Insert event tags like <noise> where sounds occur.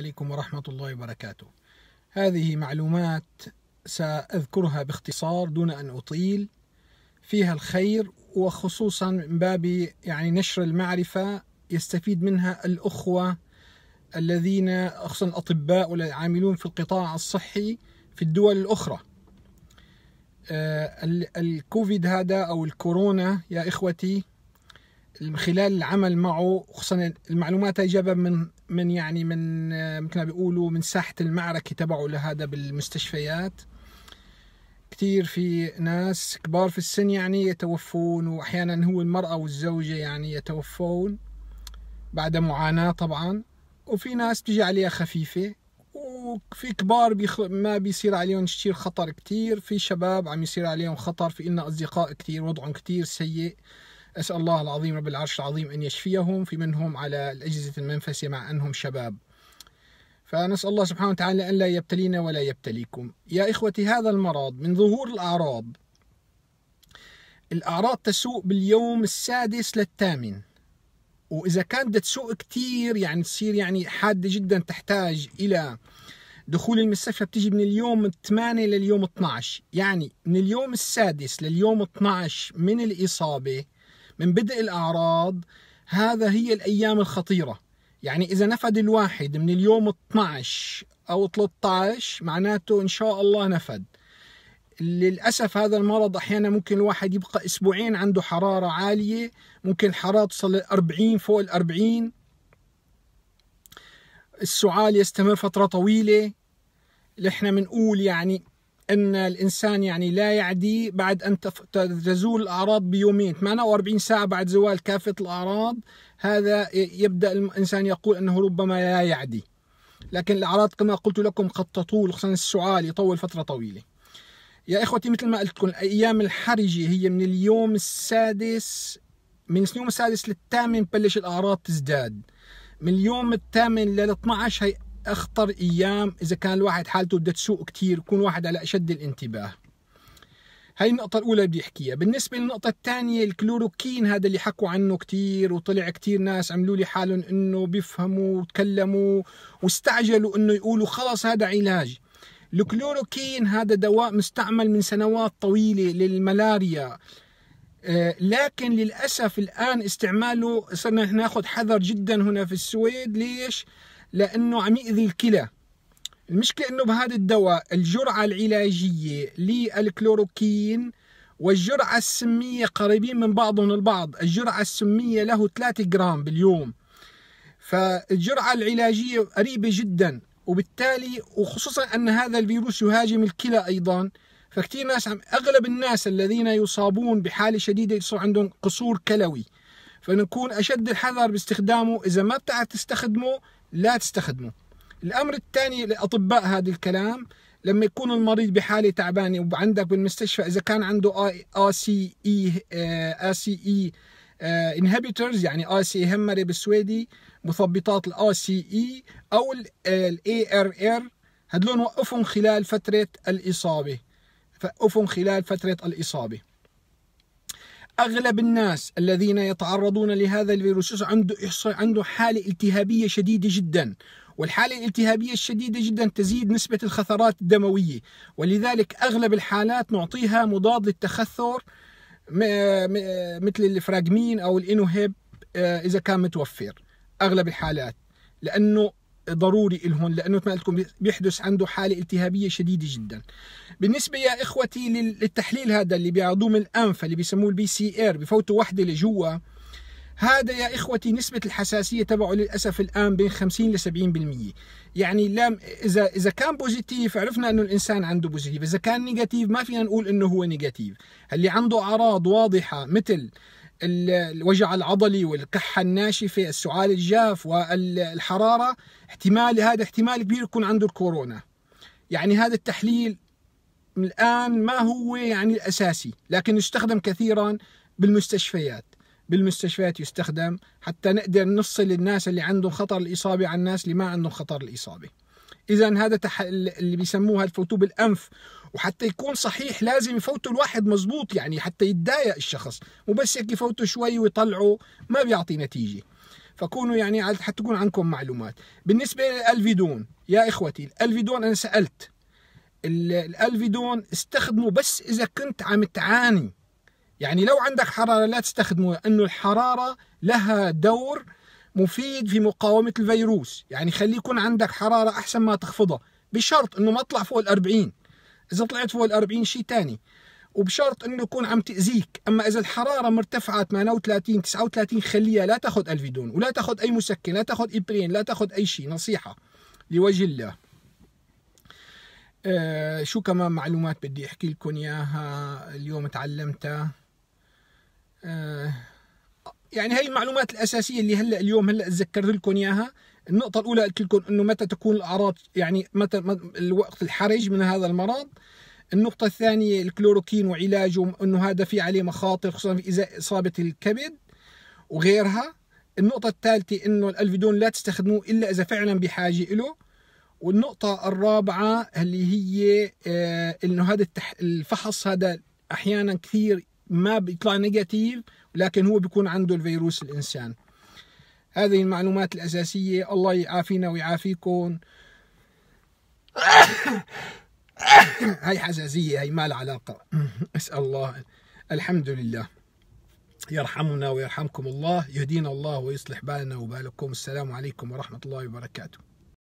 عليكم ورحمة الله وبركاته. هذه معلومات سأذكرها باختصار دون أن أطيل فيها الخير وخصوصا من باب يعني نشر المعرفة يستفيد منها الأخوة الذين خصوصا الأطباء والعاملون في القطاع الصحي في الدول الأخرى. آه، الكوفيد هذا أو الكورونا يا إخوتي خلال العمل معه خصوصا المعلومات هي جابها من من يعني من آه، مثل ما بيقولوا من ساحه المعركه تبعه لهذا بالمستشفيات كثير في ناس كبار في السن يعني يتوفون واحيانا هو المراه والزوجه يعني يتوفون بعد معاناه طبعا وفي ناس بتيجي عليها خفيفه وفي كبار بيخ... ما بيصير عليهم كثير خطر كثير في شباب عم يصير عليهم خطر في إلنا أصدقاء كثير وضعهم كثير سيء أسأل الله العظيم رب العرش العظيم أن يشفيهم في منهم على الأجهزة المنفسة مع أنهم شباب فنسأل الله سبحانه وتعالى أن لا يبتلينا ولا يبتليكم يا إخوتي هذا المرض من ظهور الأعراض الأعراض تسوء باليوم السادس للثامن وإذا كانت بدها تسوء كثير يعني تصير يعني حادة جدا تحتاج إلى دخول المستشفى بتيجي من اليوم 8 لليوم 12 يعني من اليوم السادس لليوم 12 من الإصابة من بدء الأعراض هذا هي الأيام الخطيرة يعني إذا نفد الواحد من اليوم 12 أو 13 معناته إن شاء الله نفد للأسف هذا المرض أحيانا ممكن الواحد يبقى أسبوعين عنده حرارة عالية ممكن الحرارة تصل 40 فوق الأربعين السعال يستمر فترة طويلة اللي احنا بنقول يعني ان الانسان يعني لا يعدي بعد ان تزول الاعراض بيومين 48 ساعه بعد زوال كافه الاعراض هذا يبدا الانسان يقول انه ربما لا يعدي لكن الاعراض كما قلت لكم قد تطول خصوصا السعال يطول فتره طويله يا اخوتي مثل ما قلت لكم الايام الحرجه هي من اليوم السادس من اليوم السادس للثامن بلش الاعراض تزداد من اليوم الثامن لل 12 هي اخطر ايام اذا كان الواحد حالته بدها تسوء كثير يكون واحد على اشد الانتباه هاي النقطة الأولى بدي أحكيها، بالنسبة للنقطة الثانية الكلوروكين هذا اللي حكوا عنه كثير وطلع كثير ناس عملوا لي حالهم إنه بيفهموا وتكلموا واستعجلوا إنه يقولوا خلص هذا علاج. الكلوروكين هذا دواء مستعمل من سنوات طويلة للملاريا آه، لكن للأسف الآن استعماله صرنا ناخذ حذر جدا هنا في السويد ليش؟ لأنه عم يأذي الكلى المشكلة أنه بهذا الدواء الجرعة العلاجية للكلوروكين والجرعة السمية قريبين من بعضهم البعض الجرعة السمية له 3 جرام باليوم فالجرعة العلاجية قريبة جدا وبالتالي وخصوصا أن هذا الفيروس يهاجم الكلى أيضا فكثير ناس عم أغلب الناس الذين يصابون بحالة شديدة يصير عندهم قصور كلوي فنكون أشد الحذر باستخدامه إذا ما بتعرف تستخدمه لا تستخدمه الأمر الثاني الأطباء هذا الكلام لما يكون المريض بحالة تعبانة وعندك بالمستشفى إذا كان عنده آر سي إي آه، سي إي انهبيترز يعني اي سي همرة بالسويدي مثبطات الآر سي إي أو الاي ار ار هدلون وقفهم خلال فترة الإصابة وقفهم خلال فترة الإصابة اغلب الناس الذين يتعرضون لهذا الفيروس عنده عنده حاله التهابيه شديده جدا والحالة الالتهابية الشديدة جدا تزيد نسبة الخثرات الدموية ولذلك أغلب الحالات نعطيها مضاد للتخثر مثل الفراجمين أو الإنوهيب آه، إذا كان متوفر أغلب الحالات لأنه ضروري لهم لانه مثل ما قلت لكم بيحدث عنده حاله التهابيه شديده جدا بالنسبه يا اخوتي للتحليل هذا اللي بيعضوه من الانف اللي بيسموه البي سي اير بفوتوا وحده لجوا هذا يا اخوتي نسبة الحساسية تبعه للاسف الان بين 50 ل 70% يعني لم اذا اذا كان بوزيتيف عرفنا انه الانسان عنده بوزيتيف، اذا كان نيجاتيف ما فينا نقول انه هو نيجاتيف، اللي عنده اعراض واضحة مثل الوجع العضلي والكحة الناشفة السعال الجاف والحرارة احتمال هذا احتمال كبير يكون عنده الكورونا يعني هذا التحليل الآن ما هو يعني الأساسي لكن يستخدم كثيرا بالمستشفيات بالمستشفيات يستخدم حتى نقدر نفصل الناس اللي عندهم خطر الإصابة عن الناس اللي ما عندهم خطر الإصابة اذا هذا تح... اللي بيسموها الفوتو بالانف وحتى يكون صحيح لازم يفوتوا الواحد مزبوط يعني حتى يتضايق الشخص مو بس هيك يفوتوا شوي ويطلعوا ما بيعطي نتيجه فكونوا يعني حتكون عندكم معلومات بالنسبه للالفيدون يا اخوتي الالفيدون انا سالت الالفيدون استخدمه بس اذا كنت عم تعاني يعني لو عندك حراره لا تستخدمه لانه الحراره لها دور مفيد في مقاومه الفيروس يعني خلي يكون عندك حراره احسن ما تخفضها بشرط انه ما تطلع فوق ال 40 اذا طلعت فوق ال 40 شيء ثاني وبشرط انه يكون عم تاذيك اما اذا الحراره مرتفعه 38 39 خليها لا تاخذ الفيدون ولا تاخذ اي مسكن لا تاخذ ابرين لا تاخذ اي شيء نصيحه لوجه الله آه شو كمان معلومات بدي احكي لكم اياها اليوم تعلمتها آه يعني هي المعلومات الاساسيه اللي هلا اليوم هلا ذكرت لكم اياها النقطة الأولى قلت لكم أنه متى تكون الأعراض يعني متى الوقت الحرج من هذا المرض النقطة الثانية الكلوروكين وعلاجه أنه هذا في عليه مخاطر خصوصا إذا إصابة الكبد وغيرها النقطة الثالثة أنه الألفيدون لا تستخدموه إلا إذا فعلا بحاجة إله. والنقطة الرابعة اللي هي آه، أنه هذا الفحص هذا أحيانا كثير ما بيطلع نيجاتيف لكن هو بيكون عنده الفيروس الإنسان هذه المعلومات الأساسية الله يعافينا ويعافيكم <coughs> هاي حزازية هاي ما لها علاقة <coughs> أسأل الله الحمد لله يرحمنا ويرحمكم الله يهدينا الله ويصلح بالنا وبالكم السلام عليكم ورحمة الله وبركاته